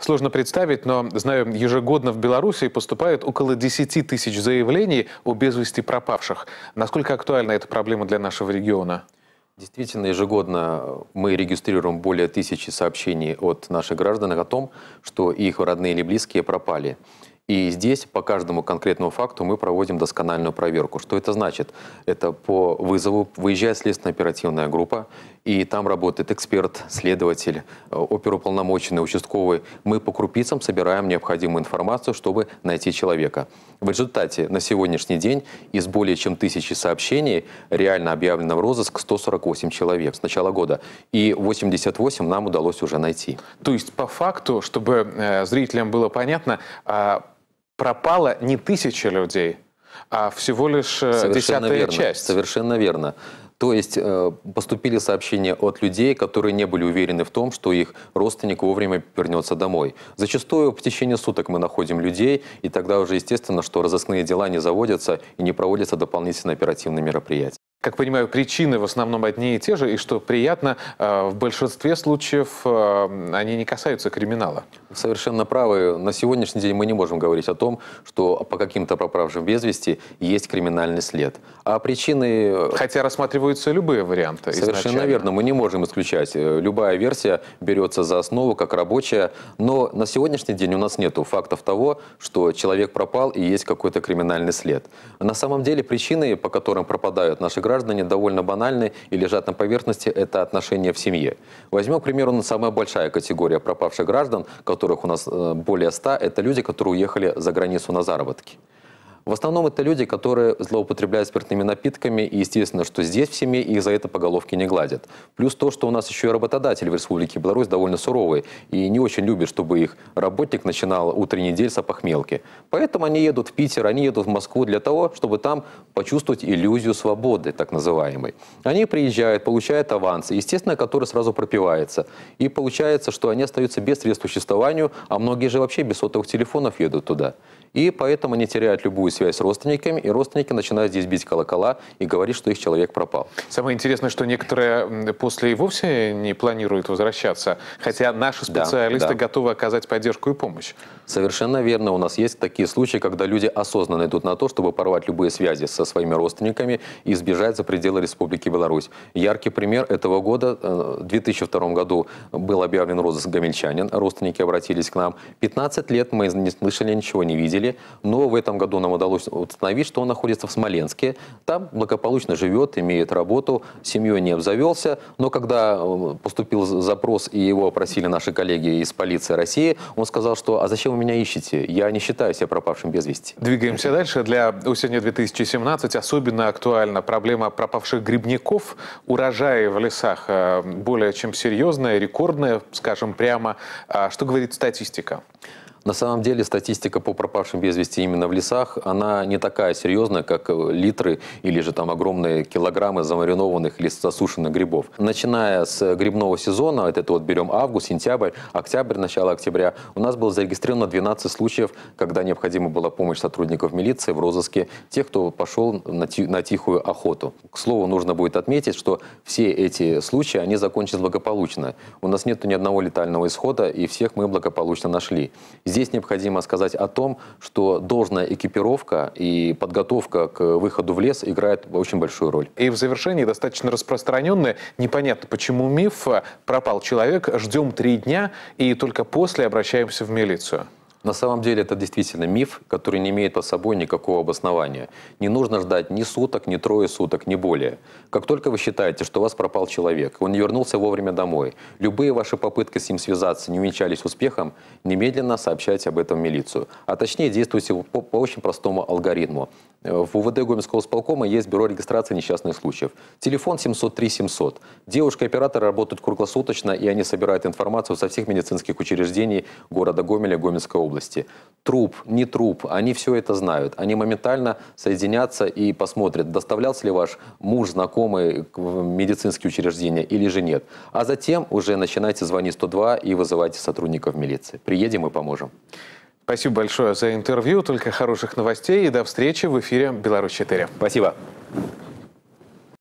Сложно представить, но, знаю, ежегодно в Беларуси поступают около 10 тысяч заявлений о безвести пропавших. Насколько актуальна эта проблема для нашего региона? Действительно, ежегодно мы регистрируем более тысячи сообщений от наших граждан о том, что их родные или близкие пропали. И здесь по каждому конкретному факту мы проводим доскональную проверку. Что это значит? Это по вызову выезжает следственно-оперативная группа и там работает эксперт, следователь, э, оперуполномоченный, участковый. Мы по крупицам собираем необходимую информацию, чтобы найти человека. В результате на сегодняшний день из более чем тысячи сообщений реально объявлено в розыск 148 человек с начала года. И 88 нам удалось уже найти. То есть по факту, чтобы э, зрителям было понятно, э, пропало не тысяча людей, а всего лишь э, Совершенно десятая верно. часть. Совершенно верно. То есть э, поступили сообщения от людей, которые не были уверены в том, что их родственник вовремя вернется домой. Зачастую в течение суток мы находим людей, и тогда уже естественно, что разыскные дела не заводятся и не проводятся дополнительные оперативные мероприятия как понимаю, причины в основном одни и те же, и что приятно, э, в большинстве случаев э, они не касаются криминала. Совершенно правы. На сегодняшний день мы не можем говорить о том, что по каким-то пропавшим без вести есть криминальный след. А причины... Э, Хотя рассматриваются любые варианты. Совершенно изначально. верно. Мы не можем исключать. Любая версия берется за основу, как рабочая. Но на сегодняшний день у нас нет фактов того, что человек пропал и есть какой-то криминальный след. На самом деле причины, по которым пропадают наши граждане, граждане довольно банальны и лежат на поверхности, это отношения в семье. Возьмем, к примеру, ну, самая большая категория пропавших граждан, которых у нас э, более 100, это люди, которые уехали за границу на заработки. В основном это люди, которые злоупотребляют спиртными напитками, и естественно, что здесь в семье их за это по головке не гладят. Плюс то, что у нас еще и работодатель в Республике Беларусь довольно суровый и не очень любит, чтобы их работник начинал утренний день с опохмелки. Поэтому они едут в Питер, они едут в Москву для того, чтобы там почувствовать иллюзию свободы, так называемой. Они приезжают, получают авансы, естественно, который сразу пропивается. И получается, что они остаются без средств к существованию, а многие же вообще без сотовых телефонов едут туда. И поэтому они теряют любую связь с родственниками, и родственники начинают здесь бить колокола и говорить, что их человек пропал. Самое интересное, что некоторые после и вовсе не планируют возвращаться, хотя наши специалисты да, да. готовы оказать поддержку и помощь. Совершенно верно. У нас есть такие случаи, когда люди осознанно идут на то, чтобы порвать любые связи со своими родственниками и сбежать за пределы Республики Беларусь. Яркий пример этого года. Э, в 2002 году был объявлен розыск гомельчанин. Родственники обратились к нам. 15 лет мы не слышали, ничего не видели погибли, но в этом году нам удалось установить, что он находится в Смоленске. Там благополучно живет, имеет работу, семьей не обзавелся. Но когда э, поступил запрос и его опросили наши коллеги из полиции России, он сказал, что «А зачем вы меня ищете? Я не считаю себя пропавшим без вести». Двигаемся дальше. Для осени 2017 особенно актуальна проблема пропавших грибников. Урожаи в лесах э, более чем серьезная, рекордная, скажем прямо. А что говорит статистика? На самом деле статистика по пропавшим без вести именно в лесах, она не такая серьезная, как э, литры или же там огромные килограммы замаринованных или засушенных грибов. Начиная с грибного сезона, это вот берем август, сентябрь, октябрь, начало октября, у нас было зарегистрировано 12 случаев, когда необходима была помощь сотрудников милиции в розыске тех, кто пошел на, на тихую охоту. К слову, нужно будет отметить, что все эти случаи, они закончились благополучно. У нас нет ни одного летального исхода, и всех мы благополучно нашли. Здесь Здесь необходимо сказать о том, что должная экипировка и подготовка к выходу в лес играет очень большую роль. И в завершении достаточно распространенный непонятно почему миф «пропал человек, ждем три дня и только после обращаемся в милицию». На самом деле это действительно миф, который не имеет под собой никакого обоснования. Не нужно ждать ни суток, ни трое суток, ни более. Как только вы считаете, что у вас пропал человек, он не вернулся вовремя домой, любые ваши попытки с ним связаться не увенчались успехом, немедленно сообщайте об этом милицию. А точнее действуйте по, по очень простому алгоритму. В УВД Гомельского исполкома есть бюро регистрации несчастных случаев. Телефон 703 700. Девушка и операторы работают круглосуточно, и они собирают информацию со всех медицинских учреждений города Гомеля, Гомельского области. Труп, не труп, они все это знают. Они моментально соединятся и посмотрят, доставлялся ли ваш муж, знакомый в медицинские учреждения или же нет. А затем уже начинайте звонить 102 и вызывайте сотрудников милиции. Приедем и поможем. Спасибо большое за интервью. Только хороших новостей и до встречи в эфире «Беларусь 4». Спасибо.